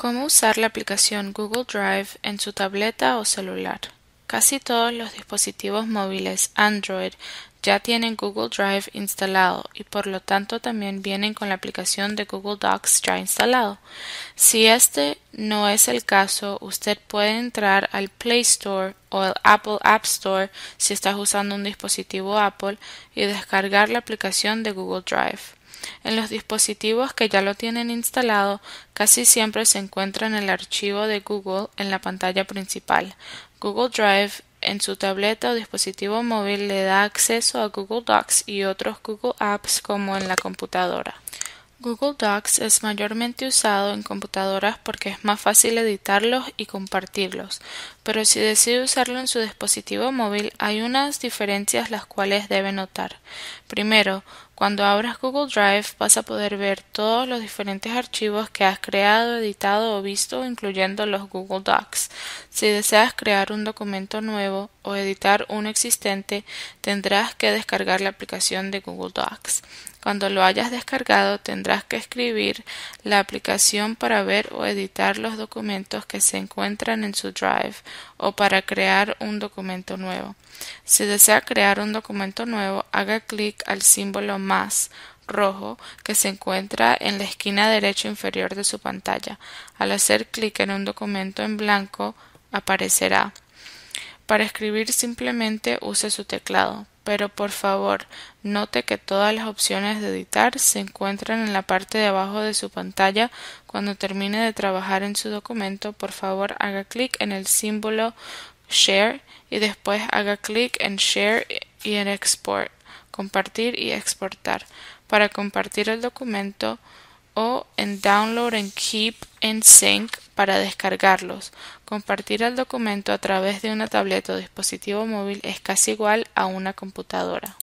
Cómo usar la aplicación Google Drive en su tableta o celular. Casi todos los dispositivos móviles Android ya tienen Google Drive instalado y por lo tanto también vienen con la aplicación de Google Docs ya instalado. Si este no es el caso, usted puede entrar al Play Store o el Apple App Store si estás usando un dispositivo Apple y descargar la aplicación de Google Drive. En los dispositivos que ya lo tienen instalado, casi siempre se en el archivo de Google en la pantalla principal. Google Drive en su tableta o dispositivo móvil le da acceso a Google Docs y otros Google Apps como en la computadora. Google Docs es mayormente usado en computadoras porque es más fácil editarlos y compartirlos, pero si decide usarlo en su dispositivo móvil hay unas diferencias las cuales debe notar. Primero, cuando abras Google Drive vas a poder ver todos los diferentes archivos que has creado, editado o visto, incluyendo los Google Docs. Si deseas crear un documento nuevo o editar un existente, tendrás que descargar la aplicación de Google Docs. Cuando lo hayas descargado, tendrás que escribir la aplicación para ver o editar los documentos que se encuentran en su Drive o para crear un documento nuevo. Si desea crear un documento nuevo, haga clic al símbolo más rojo que se encuentra en la esquina derecha inferior de su pantalla. Al hacer clic en un documento en blanco aparecerá. Para escribir simplemente use su teclado, pero por favor note que todas las opciones de editar se encuentran en la parte de abajo de su pantalla. Cuando termine de trabajar en su documento, por favor haga clic en el símbolo Share y después haga clic en Share y en Export compartir y exportar. Para compartir el documento o en Download en Keep en Sync para descargarlos. Compartir el documento a través de una tableta o dispositivo móvil es casi igual a una computadora.